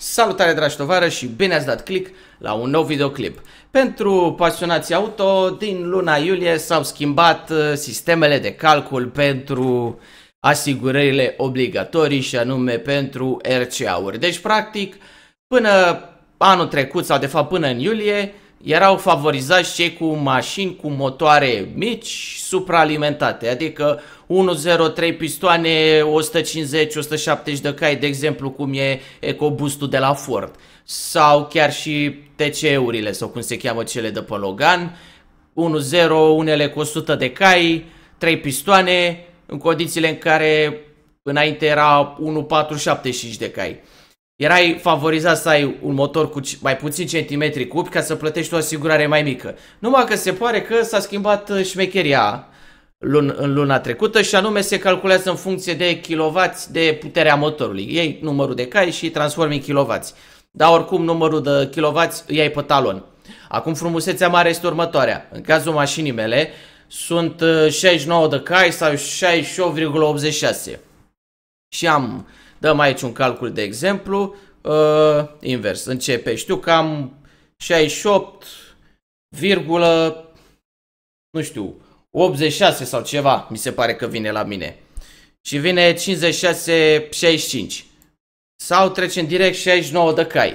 Salutare dragi tovară și bine ați dat click la un nou videoclip. Pentru pasionații auto, din luna iulie s-au schimbat uh, sistemele de calcul pentru asigurările obligatorii și anume pentru RCA-uri. Deci practic până anul trecut sau de fapt până în iulie erau favorizați cei cu mașini cu motoare mici, supraalimentate, adică 1.03 pistoane, 150-170 de cai, de exemplu cum e EcoBoost-ul de la Ford, sau chiar și TCE-urile, sau cum se cheamă cele de pe Logan, 1.0, unele cu 100 de cai, 3 pistoane, în condițiile în care înainte era 1.475 de cai. Erai favorizat să ai un motor cu mai puțin centimetri cubi ca să plătești o asigurare mai mică. Numai că se pare că s-a schimbat uh, șmecheria lun în luna trecută și anume se calculează în funcție de kilovați de puterea motorului. Ei numărul de cai și transformi în kilovați. Dar oricum numărul de kilovați îi ai pe talon. Acum frumusețea mare este următoarea. În cazul mașinii mele sunt 69 uh, de cai sau 68,86. Și am Dăm aici un calcul de exemplu uh, invers. Începe, știu că am 68, nu știu, 86 sau ceva mi se pare că vine la mine. Și vine 56, 65. Sau trecem direct 69 de cai.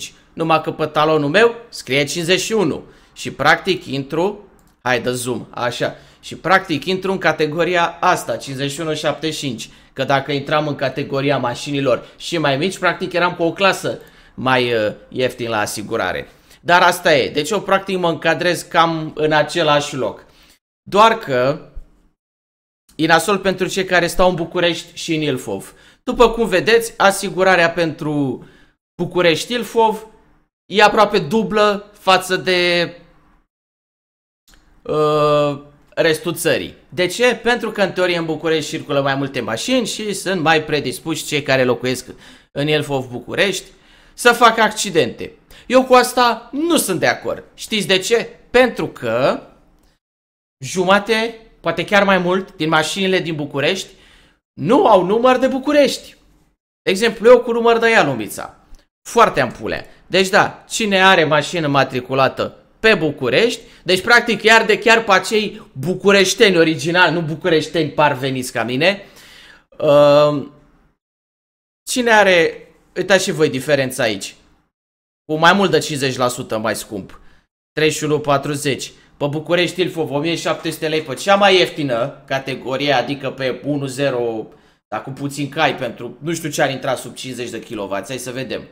50,75. Numai că pe talonul meu scrie 51. Și practic intru Hai, dă zoom, așa. Și practic intru în categoria asta, 5175, că dacă intram în categoria mașinilor și mai mici, practic eram pe o clasă mai uh, ieftin la asigurare. Dar asta e, deci eu practic mă încadrez cam în același loc. Doar că, inasol pentru cei care stau în București și în Ilfov. După cum vedeți, asigurarea pentru București-Ilfov e aproape dublă față de Uh, restul țării. De ce? Pentru că în teorie în București circulă mai multe mașini și sunt mai predispuși cei care locuiesc în Elfov București să facă accidente. Eu cu asta nu sunt de acord. Știți de ce? Pentru că jumate, poate chiar mai mult, din mașinile din București nu au număr de București. De exemplu, eu cu număr de Ialumița. Foarte ampule. Deci da, cine are mașină matriculată pe București, deci practic iar de chiar pe acei bucureșteni original, nu bucureșteni parveniți ca mine. Uh, cine are, uitați și voi diferența aici, cu mai mult de 50% mai scump, 31,40, pe București Ilfov 1700 lei pe cea mai ieftină categorie, adică pe 1.0, dar cu puțin cai pentru, nu știu ce ar intra sub 50 de kW, hai să vedem. 1.0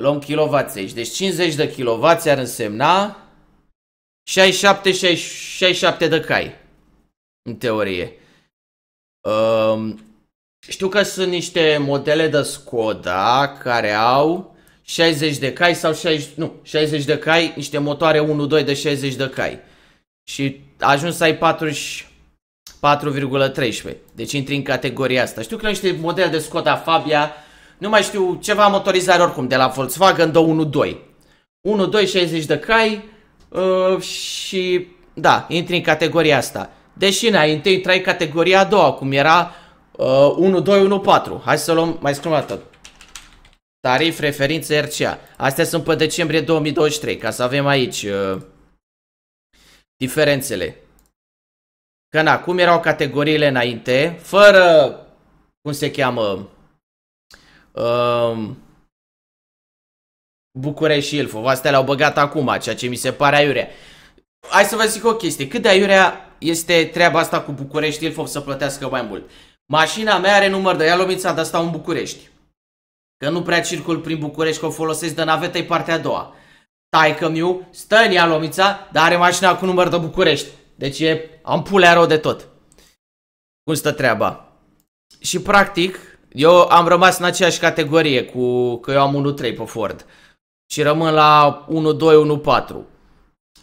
Luăm kilovați aici. Deci 50 deci de kilovați ar însemna 67, 67 de cai. În teorie. Um, știu că sunt niște modele de Skoda care au 60 de cai sau 60, nu, 60 de cai, niște motoare 1.2 de 60 de cai. Și ajuns să ai 44,13. Deci intri în categoria asta. Știu că niște modele de Skoda Fabia nu mai știu, ceva motorizare oricum, de la Volkswagen, dă 1.2. 1.2, 60 de cai uh, și, da, intri în categoria asta. Deși înainte intrai categoria a doua, cum era uh, 1.2, 1.4. Hai să luăm mai scrum atât. Tarif, referințe, RCA. Astea sunt pe decembrie 2023, ca să avem aici uh, diferențele. Că na, cum erau categoriile înainte, fără, cum se cheamă, Ehm, București și Ilfov. Astea le-au băgat acum, ceea ce mi se pare aiurea. Hai să vă zic o chestie. Cât de aiurea este treaba asta cu București Ilfov să plătească mai mult? Mașina mea are număr de ialomița, dar stau în București. Că nu prea circul prin București, că o folosesc de navetă, e partea a doua. Taică miu, stă în ialomița, dar are mașina cu număr de București. Deci e ampulea rău de tot. Cum stă treaba? Și practic, eu am rămas în aceeași categorie cu că eu am 1-3 pe Ford și rămân la 1-2, 1-4.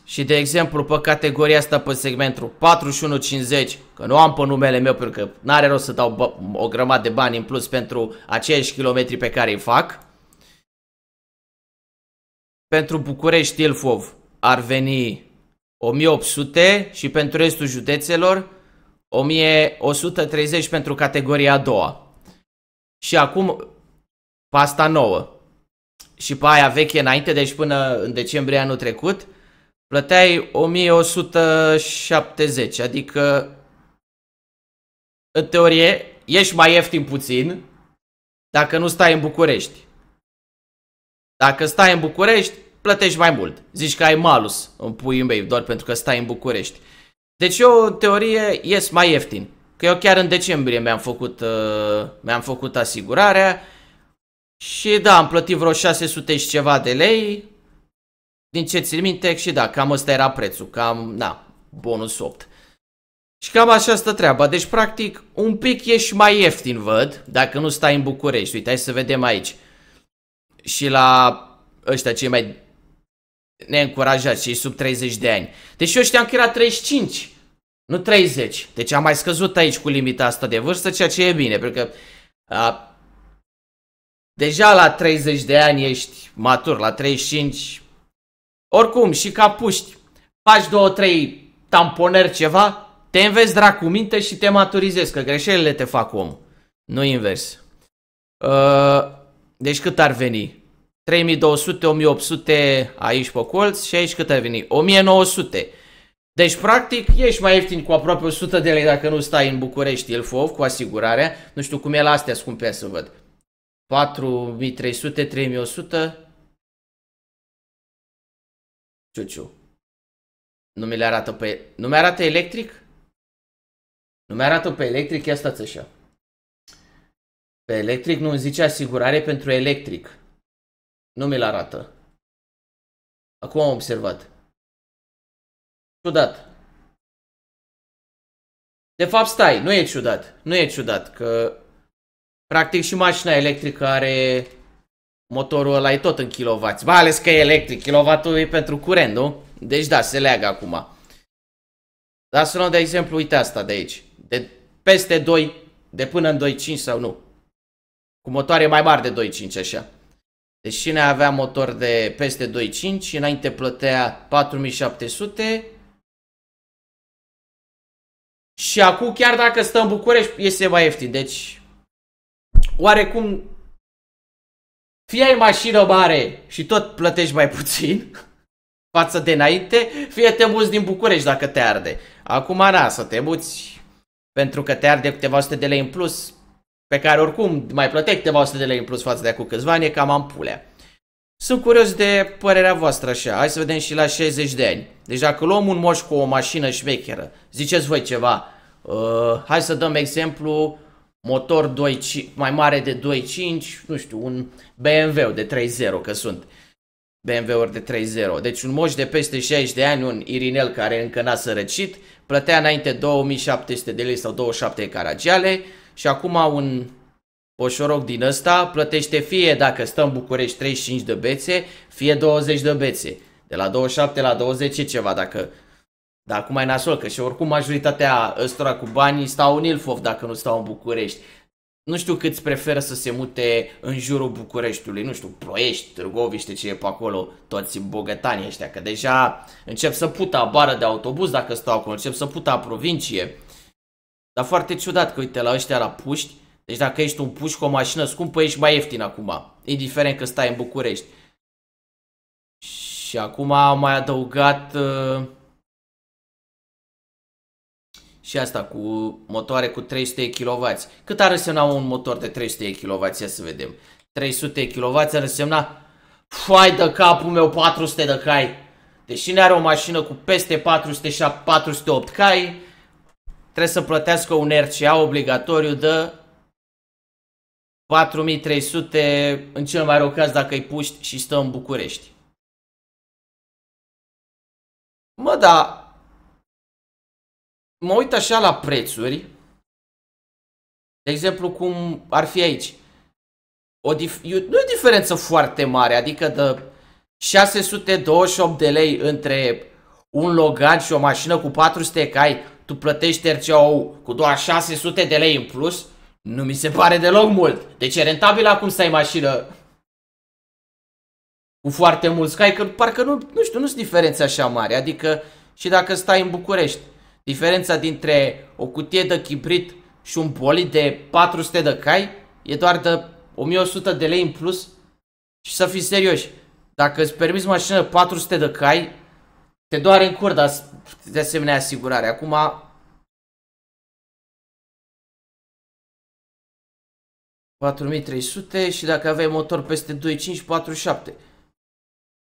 Și de exemplu pe categoria asta pe segmentul 41-50, că nu am pe numele meu pentru că n-are rost să dau o grămadă de bani în plus pentru aceiași kilometri pe care îi fac. Pentru București Ilfov ar veni 1800 și pentru restul județelor 1130 pentru categoria a doua și acum pasta nouă. Și pe aia veche înainte, deci până în decembrie anul trecut, plăteai 1170, adică în teorie ești mai ieftin puțin dacă nu stai în București. Dacă stai în București, plătești mai mult. Zici că ai malus în puii mei doar pentru că stai în București. Deci eu, în teorie, ies mai ieftin. Că eu chiar în decembrie mi-am făcut, uh, mi-am făcut asigurarea și da, am plătit vreo 600 și ceva de lei. Din ce țin minte și da, cam ăsta era prețul, cam, na bonus 8. Și cam așa stă treaba, deci practic un pic ești mai ieftin, văd, dacă nu stai în București. Uite, hai să vedem aici. Și la ăștia cei mai neîncurajați, cei sub 30 de ani. Deci eu știam că era 35 nu 30. Deci am mai scăzut aici cu limita asta de vârstă, ceea ce e bine, pentru că a, deja la 30 de ani ești matur, la 35, oricum și ca puști, faci 2-3 tamponeri ceva, te înveți dracu minte și te maturizezi, că greșelile te fac om, nu invers. Uh, deci cât ar veni? 3200, 1800 aici pe colț și aici cât ar veni? 1900. Deci, practic, ești mai ieftin cu aproape 100 de lei dacă nu stai în București, Ilfov, cu asigurarea. Nu știu cum e la astea scumpe să văd. 4300, 3100. Ciuciu. Nu mi le arată pe... Nu mi arată electric? Nu mi arată pe electric? Ia stați așa. Pe electric nu îmi zice asigurare pentru electric. Nu mi-l arată. Acum am observat ciudat. De fapt, stai, nu e ciudat. Nu e ciudat, că practic și mașina electrică are motorul ăla e tot în kilovați. Mai ales că e electric, kilovatul e pentru curent, nu? Deci da, se leagă acum. Dar să luăm de exemplu, uite asta de aici. De peste 2, de până în 2.5 sau nu. Cu motoare mai mari de 2.5 așa. Deci cine avea motor de peste 2.5 și înainte plătea 4700 și acum, chiar dacă stă în București, este mai ieftin. Deci, oarecum, fie ai mașină mare și tot plătești mai puțin față de înainte, fie te muți din București dacă te arde. Acum, na, să te muți pentru că te arde câteva sute de lei în plus, pe care oricum mai plătești câteva sute de lei în plus față de acum câțiva ani, e cam ampulea. Sunt curios de părerea voastră așa. Hai să vedem și la 60 de ani. Deci dacă luăm un moș cu o mașină șmecheră, ziceți voi ceva. Uh, hai să dăm exemplu motor 2, mai mare de 2.5, nu știu, un BMW de 3.0, că sunt BMW-uri de 3.0. Deci un moș de peste 60 de ani, un Irinel care încă n-a sărăcit, plătea înainte 2700 de lei sau 27 caragiale și acum un Poșoroc din ăsta plătește fie, dacă stă în București, 35 de bețe, fie 20 de bețe. De la 27 la 20 e ceva, dacă... Dar acum mai nasol, că și oricum majoritatea ăstora cu banii stau în Ilfov dacă nu stau în București. Nu știu câți preferă să se mute în jurul Bucureștiului, nu știu, Ploiești, Târgoviște, ce e pe acolo, toți bogătanii ăștia, că deja încep să puta bară de autobuz dacă stau acolo, încep să puta provincie. Dar foarte ciudat că uite la ăștia la puști, deci dacă ești un puș cu o mașină scumpă, ești mai ieftin acum, indiferent că stai în București. Și acum am mai adăugat uh, și asta cu motoare cu 300 kW. Cât ar însemna un motor de 300 kW? Ia să vedem. 300 kW ar însemna Fai de capul meu 400 de cai. Deși ne are o mașină cu peste 407, 408 cai, trebuie să plătească un RCA obligatoriu de 4300 în cel mai rău caz dacă îi puști și stă în București. Mă, da, mă uit așa la prețuri, de exemplu cum ar fi aici. O dif nu e o diferență foarte mare, adică de 628 de lei între un Logan și o mașină cu 400 cai, tu plătești RCO cu doar 600 de lei în plus, nu mi se pare deloc mult. Deci e rentabil acum să ai mașină cu foarte mulți cai, că parcă nu, nu știu, nu sunt diferențe așa mari. Adică și dacă stai în București, diferența dintre o cutie de chibrit și un bolid de 400 de cai e doar de 1100 de lei în plus. Și să fii serioși, dacă îți permiți mașină 400 de cai, te doare în cur de asemenea asigurare. Acum 4300 și dacă aveai motor peste 2547,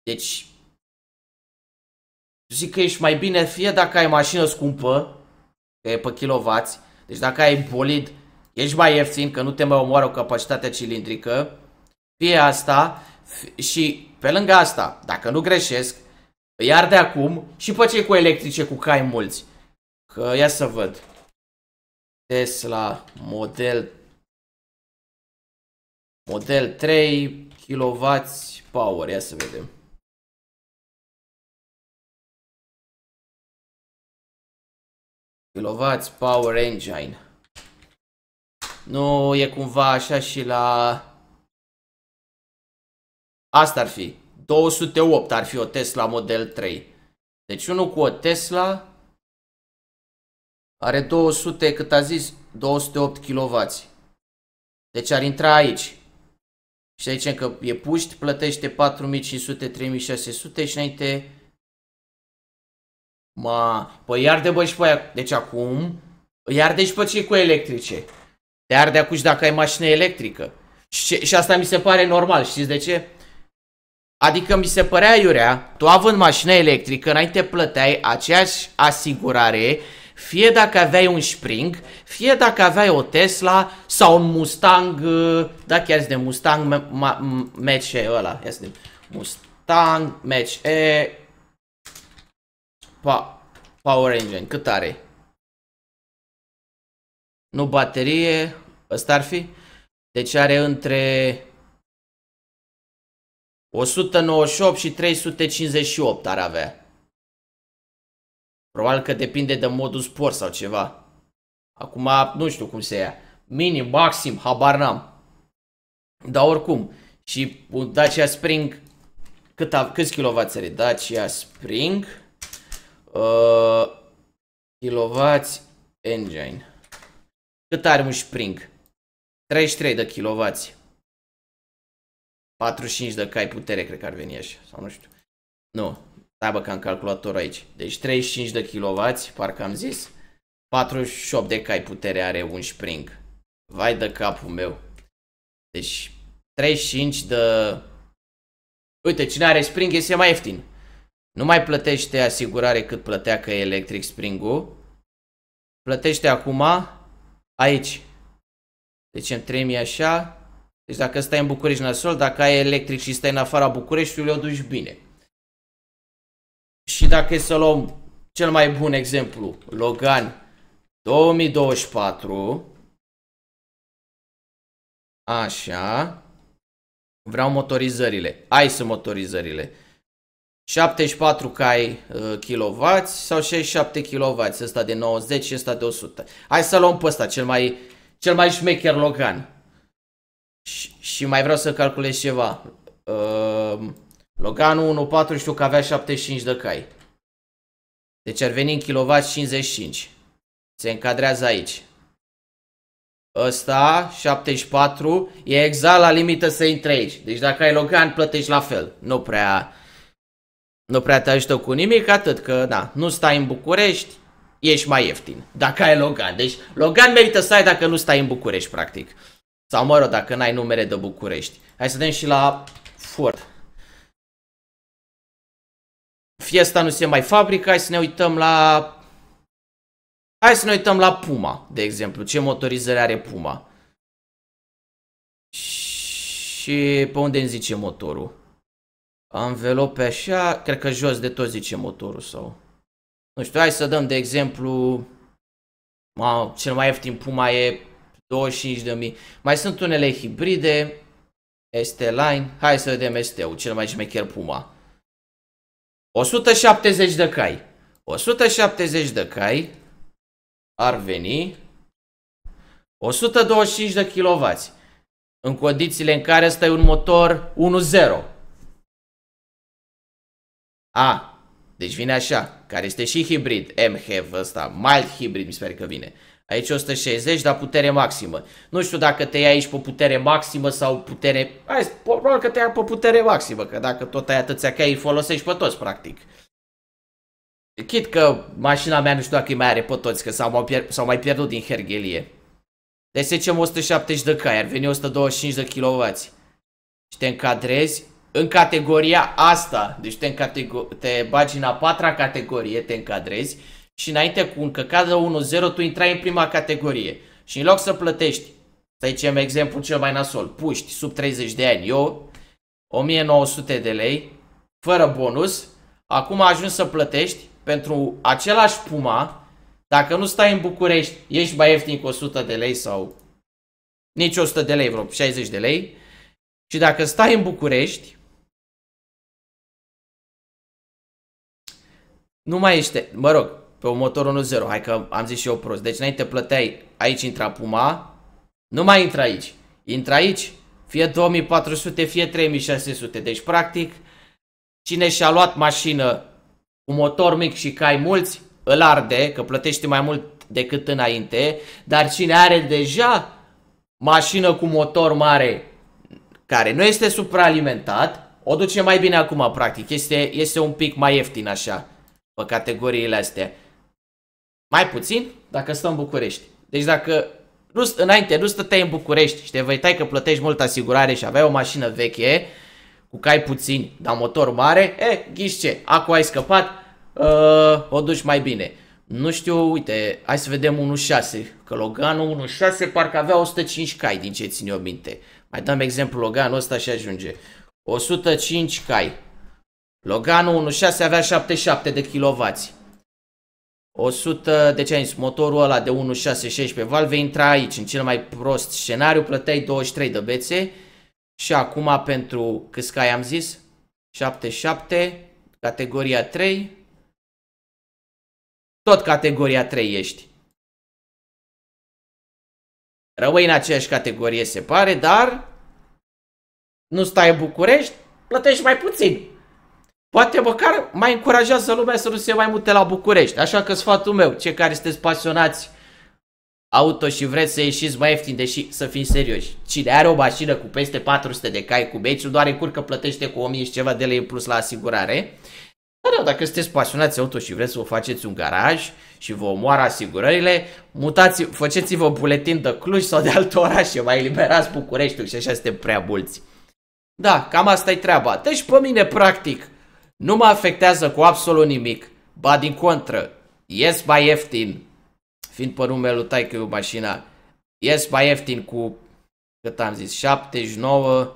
Deci, zic că ești mai bine fie dacă ai mașină scumpă, că e pe kilovați, deci dacă ai bolid, ești mai ieftin, că nu te mai omoară o capacitatea cilindrică, fie asta și pe lângă asta, dacă nu greșesc, iar de acum și pe cei cu electrice cu cai mulți. Că ia să văd. Tesla model Model 3, kW power. Ia să vedem. kW Power Engine. Nu e cumva așa și la... Asta ar fi. 208 ar fi o Tesla Model 3. Deci unul cu o Tesla are 200, cât a zis, 208 kW. Deci ar intra aici și să zicem că e puști, plătește 4500, 3600 și înainte... Ma, păi iar de și pe aia, deci acum, de și pe cei cu electrice. Te arde acum și dacă ai mașină electrică. Și, și asta mi se pare normal, știți de ce? Adică mi se părea iurea, tu având mașină electrică, înainte plăteai aceeași asigurare fie dacă aveai un Spring, fie dacă aveai o Tesla sau un Mustang, uh, da chiar de Mustang Match E ăla, să Mustang Match E pa, Power Engine, cât are? Nu baterie, ăsta ar fi? Deci are între 198 și 358 ar avea. Probabil că depinde de modul sport sau ceva. Acum nu știu cum se ia. Minim, maxim, habar n-am. Dar oricum. Și Dacia Spring, cât a, câți kilovați are? Dacia Spring, uh, kilovați engine. Cât are un Spring? 33 de kilovați. 45 de cai putere, cred că ar veni așa, sau nu știu. Nu, Stai bă că am calculator aici. Deci 35 de kW, parcă am zis. 48 de cai putere are un spring. Vai de capul meu. Deci 35 de... Uite, cine are spring este mai ieftin. Nu mai plătește asigurare cât plătea că electric spring-ul. Plătește acum aici. Deci 3000 așa. Deci dacă stai în București nasol, dacă ai electric și stai în afara Bucureștiului, o duci bine dacă e să luăm cel mai bun exemplu, Logan 2024. Așa. Vreau motorizările. Ai să motorizările. 74 cai kW sau 67 kW, ăsta de 90 și ăsta de 100. Hai să luăm pe ăsta, cel mai, cel mai șmecher Logan. Și, și mai vreau să calculez ceva. Uh, Loganul 1.4 știu că avea 75 de cai. Deci ar veni în kW 55. Se încadrează aici. Ăsta, 74, e exact la limită să intri aici. Deci dacă ai Logan, plătești la fel. Nu prea, nu prea te ajută cu nimic, atât că, da, nu stai în București, ești mai ieftin. Dacă ai Logan. Deci Logan merită să ai dacă nu stai în București, practic. Sau mă rog, dacă n-ai numere de București. Hai să vedem și la Ford. Fiesta nu se mai fabrică, hai să ne uităm la... Hai să ne uităm la Puma, de exemplu, ce motorizare are Puma. Și pe unde îmi zice motorul? Anvelope așa, cred că jos de tot zice motorul sau... Nu știu, hai să dăm de exemplu... Ma, cel mai ieftin Puma e 25.000. Mai sunt unele hibride, Este line hai să vedem este cel mai șmecher Puma. 170 de cai. 170 de cai ar veni 125 de kW în condițiile în care ăsta e un motor 1.0. A, deci vine așa, care este și hibrid, MHEV ăsta, mild hibrid mi se pare că vine. Aici 160, dar putere maximă. Nu știu dacă te ia aici pe putere maximă sau putere... Hai, probabil că te ia pe putere maximă, că dacă tot ai atâția chei, îi folosești pe toți, practic. Chit că mașina mea nu știu dacă îi mai are pe toți, că s-au mai, pier mai pierdut din herghelie. Deci să zicem 170 de cai, ar veni 125 de kW. Și te încadrezi în categoria asta. Deci te, în te bagi în a patra categorie, te încadrezi și înainte cu un căcat de 1-0 tu intrai în prima categorie și în loc să plătești, să zicem exemplu cel mai nasol, puști sub 30 de ani, eu 1900 de lei, fără bonus, acum ajungi să plătești pentru același puma, dacă nu stai în București, ești mai ieftin cu 100 de lei sau nici 100 de lei, vreo 60 de lei, și dacă stai în București, nu mai ești, mă rog, pe un motor 1.0, hai că am zis și eu prost. Deci înainte plăteai, aici intra Puma, nu mai intra aici. Intra aici, fie 2400, fie 3600. Deci practic, cine și-a luat mașină cu motor mic și cai mulți, îl arde, că plătește mai mult decât înainte, dar cine are deja mașină cu motor mare care nu este supraalimentat, o duce mai bine acum, practic. Este, este un pic mai ieftin așa, pe categoriile astea. Mai puțin dacă stă în București. Deci dacă nu, înainte nu stăteai în București și te văitai că plătești mult asigurare și aveai o mașină veche, cu cai puțin, dar motor mare, e, eh, ghiși ce, acu ai scăpat, uh, o duci mai bine. Nu știu, uite, hai să vedem 1.6, că Loganul 1.6 parcă avea 105 cai, din ce țin eu minte. Mai dăm exemplu Loganul ăsta și ajunge. 105 cai. Loganul 1.6 avea 77 de kilovați. 100, de ce ai zis, motorul ăla de 1.6.16 pe vei intra aici, în cel mai prost scenariu, plăteai 23 de bețe și acum pentru câscai am zis, 77, categoria 3, tot categoria 3 ești. Rămâi în aceeași categorie se pare, dar nu stai în București, plătești mai puțin. Poate măcar mai încurajează lumea să nu se mai mute la București. Așa că sfatul meu, cei care sunteți pasionați auto și vreți să ieșiți mai ieftin, deși să fim serioși. Cine are o mașină cu peste 400 de cai cu beciul, doar încurcă plătește cu 1000 și ceva de lei în plus la asigurare. Dar eu, da, dacă sunteți pasionați auto și vreți să o faceți un garaj și vă omoară asigurările, mutați, faceți-vă buletin de Cluj sau de alt oraș și mai eliberați Bucureștiul și așa suntem prea mulți. Da, cam asta e treaba. Deci pe mine, practic, nu mă afectează cu absolut nimic, ba din contră, ies mai ieftin, fiind pe numele lui taică mașina, ies mai ieftin cu, cât am zis, 79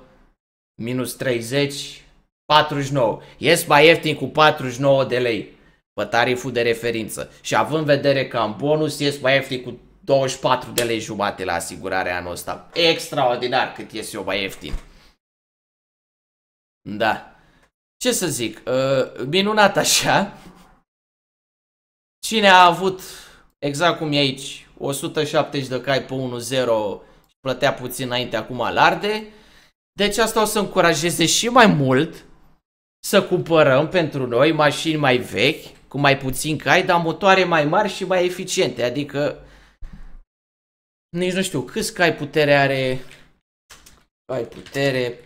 minus 30, 49. Ies mai ieftin cu 49 de lei pe tariful de referință și având vedere că am bonus, ies mai ieftin cu 24 de lei jumate la asigurare anul ăsta. Extraordinar cât ies eu mai ieftin. Da ce să zic, uh, minunat așa. Cine a avut, exact cum e aici, 170 de cai pe 1-0 și plătea puțin înainte, acum larde. Deci asta o să încurajeze și mai mult să cumpărăm pentru noi mașini mai vechi, cu mai puțin cai, dar motoare mai mari și mai eficiente. Adică, nici nu știu, câți cai putere are... Cai putere,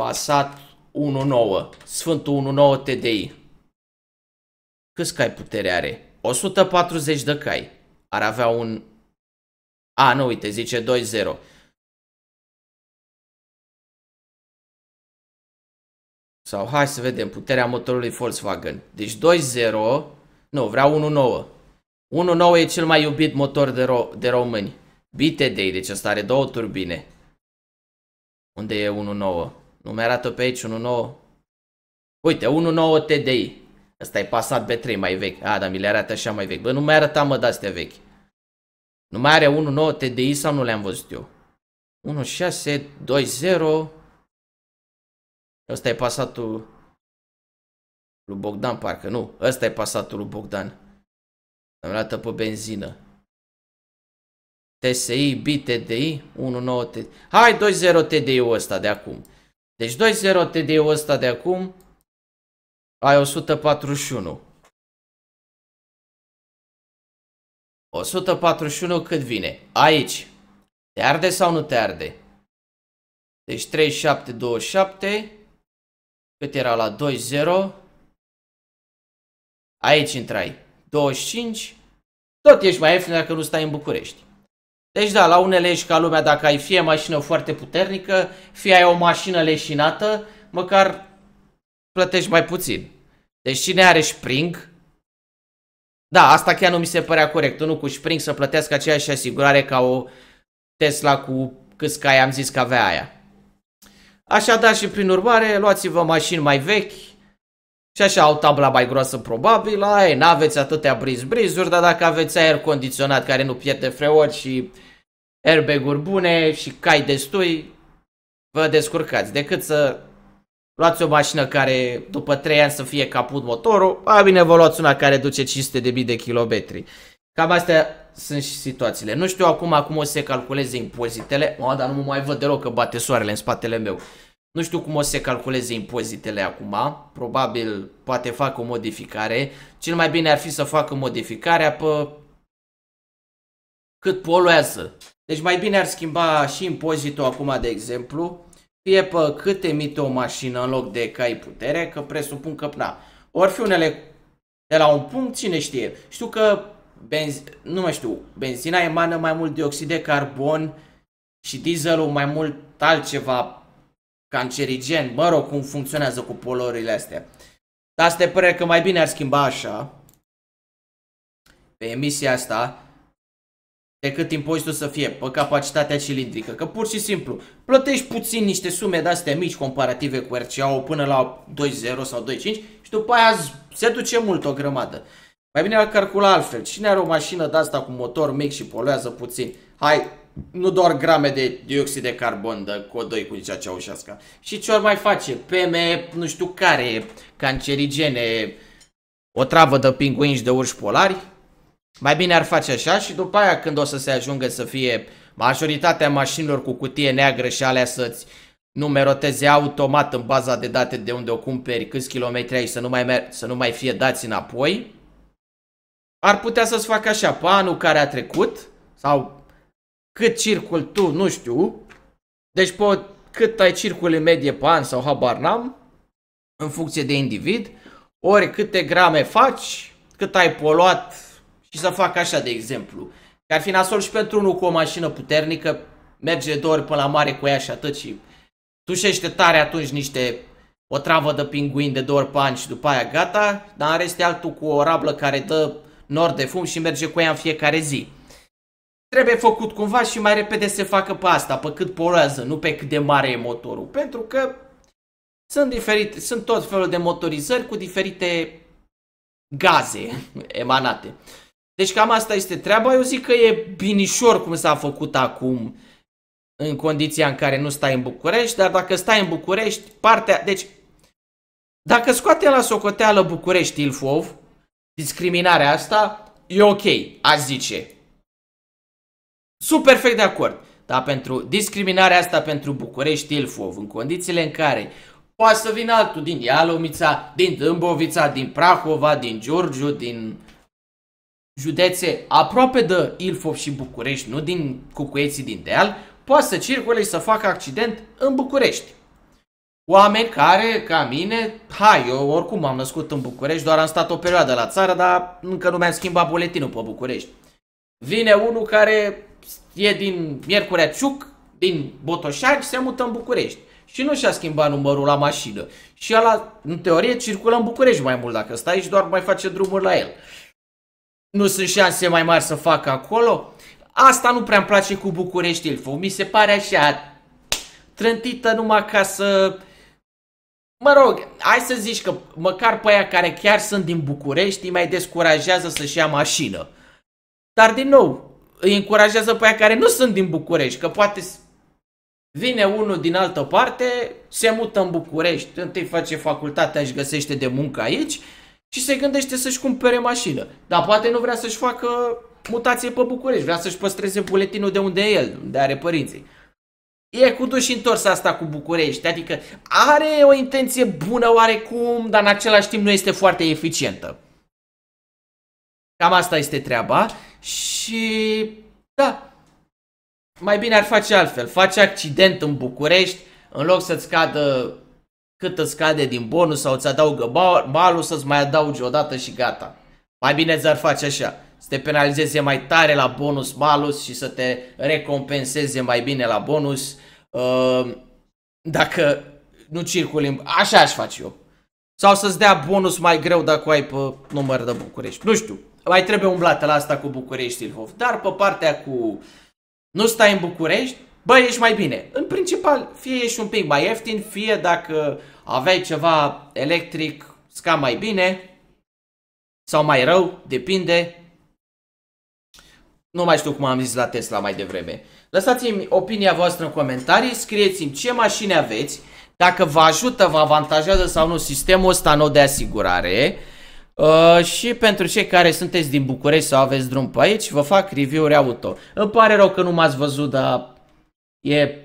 pasat, 1.9, Sfântul 1.9 TDI. Câți cai putere are? 140 de cai. Ar avea un... A, nu, uite, zice 2.0. Sau hai să vedem puterea motorului Volkswagen. Deci 2.0, nu, vreau 1.9. 1.9 e cel mai iubit motor de, ro de români. BTD, deci asta are două turbine. Unde e 1.9? Nu mi-arată pe aici 1.9. Uite, 1.9 TDI. Ăsta e pasat B3 mai vechi. A, dar mi le arată așa mai vechi. Bă, nu mai arăta mă de-astea vechi. Nu mai are 1.9 TDI sau nu le-am văzut eu? 1.6.2.0 2.0. Ăsta e pasatul lui Bogdan, parcă. Nu, ăsta e pasatul lui Bogdan. Am arată pe benzină. TSI, BTDI, 1.9 TDI. Hai 2.0 TDI-ul ăsta de acum. Deci 2-0 TD-ul ăsta de acum ai 141. 141 cât vine? Aici. Te arde sau nu te arde? Deci 37, 27. Cât era la 0 Aici intrai. 25. Tot ești mai ieftin dacă nu stai în București. Deci da, la unele ești ca lumea dacă ai fie mașină foarte puternică, fie ai o mașină leșinată, măcar plătești mai puțin. Deci cine are spring, da, asta chiar nu mi se părea corect, nu cu spring să plătească aceeași asigurare ca o Tesla cu câți cai am zis că avea aia. Așadar și prin urmare, luați-vă mașini mai vechi și așa au tabla mai groasă probabil, ai n-aveți atâtea briz-brizuri, dar dacă aveți aer condiționat care nu pierde freori și airbag-uri bune și cai destui, vă descurcați. Decât să luați o mașină care după 3 ani să fie caput motorul, mai bine vă luați una care duce 500.000 de, de kilometri. Cam astea sunt și situațiile. Nu știu acum cum o să se calculeze impozitele, O, dar nu mă mai văd deloc că bate soarele în spatele meu. Nu știu cum o să se calculeze impozitele acum, probabil poate fac o modificare. Cel mai bine ar fi să facă modificarea pe cât poluează. Deci mai bine ar schimba și impozitul acum, de exemplu, fie pe cât emite o mașină în loc de cai putere, că presupun că, na, ori fi unele de la un punct, cine știe. Știu că, benzi, nu mai știu, benzina emană mai mult dioxid de carbon și dieselul mai mult altceva cancerigen, mă rog, cum funcționează cu polorile astea. Dar asta e părere că mai bine ar schimba așa, pe emisia asta, pe cât impozitul să fie pe capacitatea cilindrică, că pur și simplu plătești puțin niște sume de astea mici comparative cu rca până la 2.0 sau 2.5 și după aia se duce mult o grămadă. Mai bine ar calcula altfel. Cine are o mașină de asta cu motor mic și poluează puțin? Hai, nu doar grame de dioxid de carbon de CO2 cu ce aușească. Și ce ori mai face? PM, nu știu care, cancerigene, o travă de pinguini și de urși polari? Mai bine ar face așa și după aia când o să se ajungă să fie majoritatea mașinilor cu cutie neagră și alea să-ți numeroteze automat în baza de date de unde o cumperi, câți kilometri ai, să nu mai, să nu mai fie dați înapoi, ar putea să-ți facă așa, pe anul care a trecut, sau cât circul tu, nu știu, deci pe cât ai circul în medie pe an sau habar n-am, în funcție de individ, ori câte grame faci, cât ai poluat și să fac așa de exemplu. Că ar fi nasol și pentru unul cu o mașină puternică, merge de ori până la mare cu ea și atât și tușește tare atunci niște o travă de pinguin de două ori pe an și după aia gata, dar în rest altul cu o rablă care dă nor de fum și merge cu ea în fiecare zi. Trebuie făcut cumva și mai repede se facă pe asta, pe cât poluează, nu pe cât de mare e motorul, pentru că sunt, diferite, sunt tot felul de motorizări cu diferite gaze emanate. Deci cam asta este treaba. Eu zic că e binișor cum s-a făcut acum în condiția în care nu stai în București, dar dacă stai în București, partea... Deci, dacă scoate la socoteală București Ilfov, discriminarea asta, e ok, aș zice. Sunt perfect de acord. Dar pentru discriminarea asta pentru București Ilfov, în condițiile în care poate să vină altul din Ialomița, din Dâmbovița, din Prahova, din Giurgiu, din județe aproape de Ilfov și București, nu din Cucuieții din Deal, poate să circule și să facă accident în București. Oameni care, ca mine, hai, eu oricum m-am născut în București, doar am stat o perioadă la țară, dar încă nu mi-am schimbat buletinul pe București. Vine unul care e din Miercurea Ciuc, din Botoșani, se mută în București. Și nu și-a schimbat numărul la mașină. Și ăla, în teorie, circulă în București mai mult dacă stai și doar mai face drumuri la el nu sunt șanse mai mari să facă acolo. Asta nu prea îmi place cu București Ilfo. Mi se pare așa trântită numai ca să... Mă rog, hai să zici că măcar pe aia care chiar sunt din București îi mai descurajează să-și ia mașină. Dar din nou, îi încurajează pe aia care nu sunt din București, că poate vine unul din altă parte, se mută în București, întâi face facultatea, își găsește de muncă aici și se gândește să-și cumpere mașină. Dar poate nu vrea să-și facă mutație pe București, vrea să-și păstreze buletinul de unde e el, de are părinții. E cu duș întors asta cu București, adică are o intenție bună oarecum, dar în același timp nu este foarte eficientă. Cam asta este treaba și da, mai bine ar face altfel, face accident în București în loc să-ți cadă cât îți scade din bonus sau îți adaugă balul, să-ți mai adaugi odată și gata. Mai bine ți-ar face așa, să te penalizeze mai tare la bonus malus și să te recompenseze mai bine la bonus ehm, dacă nu circulim, așa aș face eu. Sau să-ți dea bonus mai greu dacă ai pe număr de București. Nu știu, mai trebuie umblată la asta cu București, Ilfov. Dar pe partea cu nu stai în București, Băi, ești mai bine. În principal, fie ești un pic mai ieftin, fie dacă aveai ceva electric, sca mai bine sau mai rău, depinde. Nu mai știu cum am zis la Tesla mai devreme. Lăsați-mi opinia voastră în comentarii, scrieți-mi ce mașini aveți, dacă vă ajută, vă avantajează sau nu sistemul ăsta nou de asigurare. Uh, și pentru cei care sunteți din București sau aveți drum pe aici, vă fac review-uri auto. Îmi pare rău că nu m-ați văzut, dar E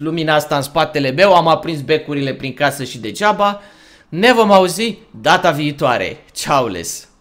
lumina asta în spatele meu, am aprins becurile prin casă și degeaba. Ne vom auzi data viitoare. Ciao les!